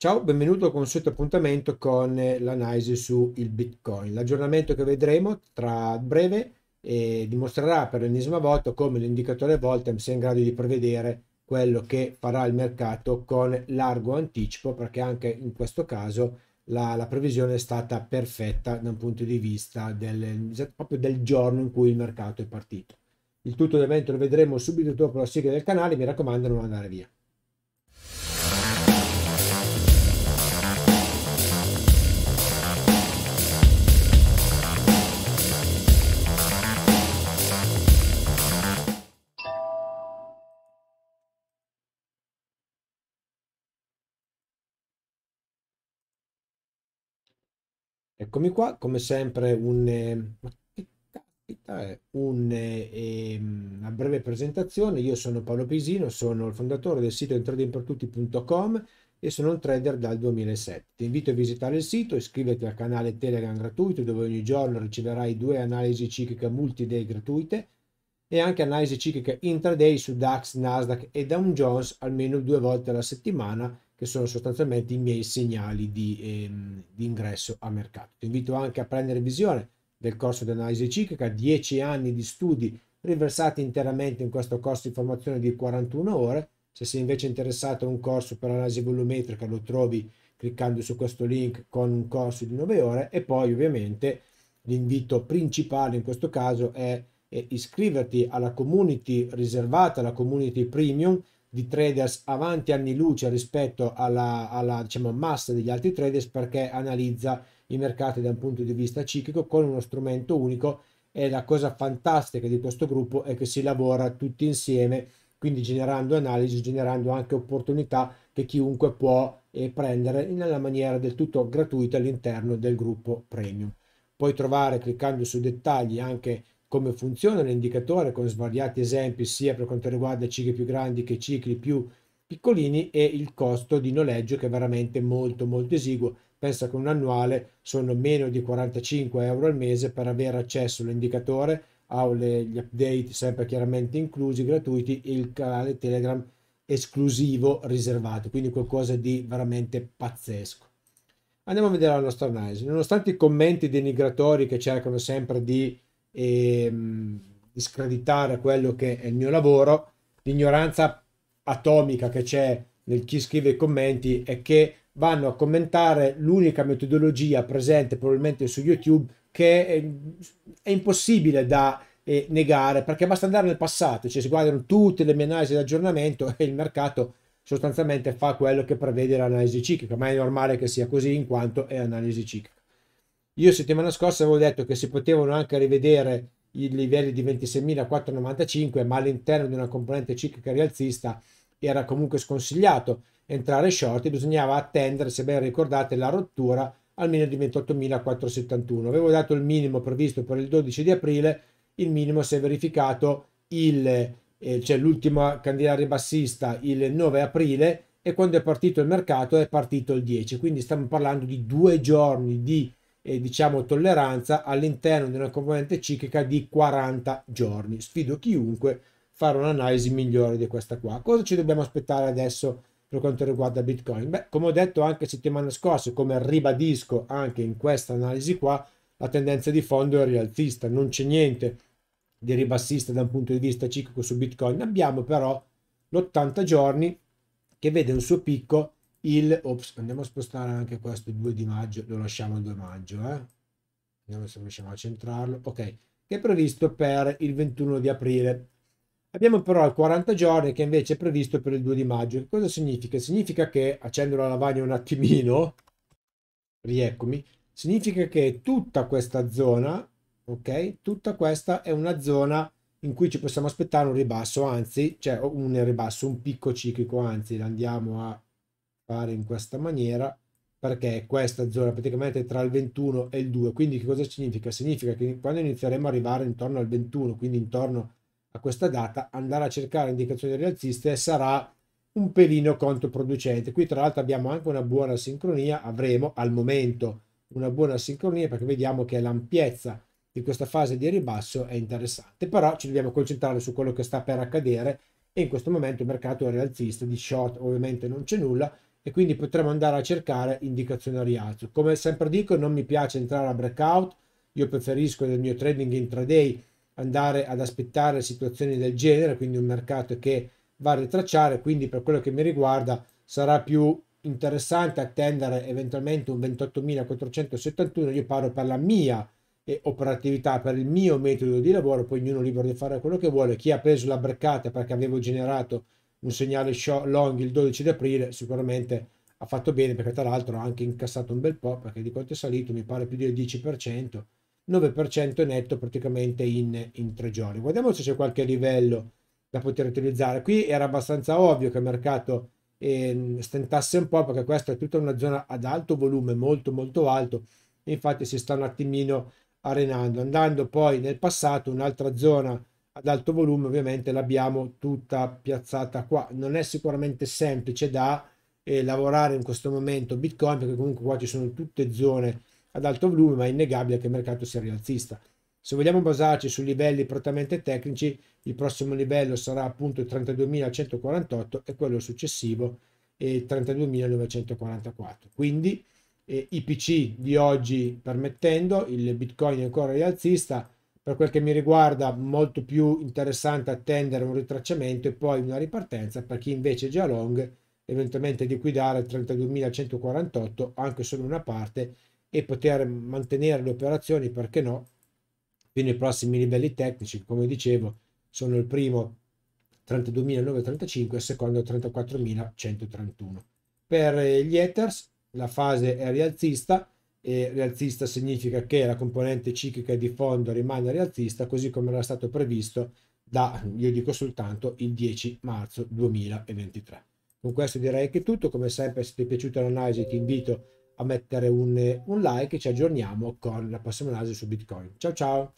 Ciao, benvenuto al consueto appuntamento con eh, l'analisi su il Bitcoin. L'aggiornamento che vedremo tra breve eh, dimostrerà per l'ennesima volta come l'indicatore Voltem sia in grado di prevedere quello che farà il mercato con largo anticipo, perché anche in questo caso la, la previsione è stata perfetta da un punto di vista del, proprio del giorno in cui il mercato è partito. Il tutto l'evento lo vedremo subito dopo la sigla del canale, mi raccomando non andare via. Eccomi qua, come sempre un, eh, un, eh, ehm, una breve presentazione. Io sono Paolo Pisino, sono il fondatore del sito intradingpertutti.com e sono un trader dal 2007. Ti invito a visitare il sito, iscriviti al canale Telegram gratuito dove ogni giorno riceverai due analisi cicliche multi-day gratuite e anche analisi cicliche intraday su DAX, Nasdaq e Dow Jones almeno due volte alla settimana che sono sostanzialmente i miei segnali di, ehm, di ingresso a mercato. Ti invito anche a prendere visione del corso di analisi ciclica, 10 anni di studi riversati interamente in questo corso di formazione di 41 ore. Se sei invece interessato a un corso per analisi volumetrica lo trovi cliccando su questo link con un corso di 9 ore e poi ovviamente l'invito principale in questo caso è, è iscriverti alla community riservata, alla community premium di traders avanti anni luce rispetto alla, alla diciamo, massa degli altri traders perché analizza i mercati da un punto di vista ciclico con uno strumento unico e la cosa fantastica di questo gruppo è che si lavora tutti insieme quindi generando analisi, generando anche opportunità che chiunque può eh, prendere nella maniera del tutto gratuita all'interno del gruppo premium. Puoi trovare cliccando su dettagli anche come funziona l'indicatore con svariati esempi sia per quanto riguarda cicli più grandi che cicli più piccolini e il costo di noleggio che è veramente molto molto esiguo. Pensa che un annuale sono meno di 45 euro al mese per avere accesso all'indicatore, gli update sempre chiaramente inclusi, gratuiti, il canale Telegram esclusivo riservato, quindi qualcosa di veramente pazzesco. Andiamo a vedere la nostra analisi. Nonostante i commenti denigratori che cercano sempre di e mm, discreditare quello che è il mio lavoro, l'ignoranza atomica che c'è nel chi scrive i commenti è che vanno a commentare l'unica metodologia presente probabilmente su YouTube che è, è impossibile da eh, negare perché basta andare nel passato, cioè si guardano tutte le mie analisi di aggiornamento e il mercato sostanzialmente fa quello che prevede l'analisi ciclica, ma è normale che sia così in quanto è analisi ciclica. Io settimana scorsa avevo detto che si potevano anche rivedere i livelli di 26.495, ma all'interno di una componente ciclica rialzista era comunque sconsigliato entrare short e bisognava attendere, se ben ricordate, la rottura almeno di 28.471. Avevo dato il minimo previsto per il 12 di aprile, il minimo si è verificato il, eh, cioè l'ultima candela ribassista il 9 aprile e quando è partito il mercato è partito il 10, quindi stiamo parlando di due giorni di eh, diciamo tolleranza all'interno di una componente ciclica di 40 giorni. Sfido chiunque a fare un'analisi migliore di questa qua. Cosa ci dobbiamo aspettare adesso per quanto riguarda Bitcoin? Beh, come ho detto anche settimana scorsa, come ribadisco anche in questa analisi qua, la tendenza di fondo è rialzista, non c'è niente di ribassista da un punto di vista ciclico su Bitcoin. Abbiamo però l'80 giorni che vede un suo picco il ops, andiamo a spostare anche questo 2 di maggio lo lasciamo il 2 maggio eh? vediamo se riusciamo a centrarlo ok che è previsto per il 21 di aprile abbiamo però il 40 giorni che invece è previsto per il 2 di maggio che cosa significa significa che accendo la lavagna un attimino rieccomi significa che tutta questa zona ok tutta questa è una zona in cui ci possiamo aspettare un ribasso anzi cioè un ribasso un picco ciclico anzi andiamo a fare in questa maniera perché questa zona praticamente tra il 21 e il 2 quindi che cosa significa? significa che quando inizieremo a arrivare intorno al 21 quindi intorno a questa data andare a cercare indicazioni rialziste sarà un pelino controproducente qui tra l'altro abbiamo anche una buona sincronia avremo al momento una buona sincronia perché vediamo che l'ampiezza di questa fase di ribasso è interessante però ci dobbiamo concentrare su quello che sta per accadere e in questo momento il mercato è rialzista di short ovviamente non c'è nulla e quindi potremo andare a cercare indicazioni a rialzo. Come sempre dico, non mi piace entrare a breakout, io preferisco nel mio trading intraday andare ad aspettare situazioni del genere, quindi un mercato che va a ritracciare, quindi per quello che mi riguarda sarà più interessante attendere eventualmente un 28.471, io parlo per la mia eh, operatività, per il mio metodo di lavoro, poi ognuno è libero di fare quello che vuole, chi ha preso la braccata perché avevo generato un segnale long il 12 di aprile sicuramente ha fatto bene perché tra l'altro ha anche incassato un bel po' perché di quanto è salito mi pare più del 10%, 9% netto praticamente in, in tre giorni. Guardiamo se c'è qualche livello da poter utilizzare. Qui era abbastanza ovvio che il mercato eh, stentasse un po' perché questa è tutta una zona ad alto volume, molto molto alto, infatti si sta un attimino arenando. Andando poi nel passato un'altra zona ad alto volume ovviamente l'abbiamo tutta piazzata qua non è sicuramente semplice da eh, lavorare in questo momento bitcoin perché comunque qua ci sono tutte zone ad alto volume ma è innegabile che il mercato sia rialzista se vogliamo basarci su livelli prettamente tecnici il prossimo livello sarà appunto 32.148 e quello successivo eh, 32.944 quindi eh, IPC di oggi permettendo il bitcoin è ancora rialzista per quel che mi riguarda molto più interessante attendere un ritracciamento e poi una ripartenza per chi invece è già long eventualmente liquidare il 32.148 anche solo una parte e poter mantenere le operazioni perché no fino ai prossimi livelli tecnici come dicevo sono il primo 32.935 e il secondo 34.131 per eh, gli ethers la fase è rialzista e rialzista significa che la componente ciclica di fondo rimane rialzista così come era stato previsto da, io dico soltanto, il 10 marzo 2023. Con questo direi che è tutto, come sempre se ti è piaciuta l'analisi ti invito a mettere un, un like e ci aggiorniamo con la prossima analisi su Bitcoin. Ciao ciao!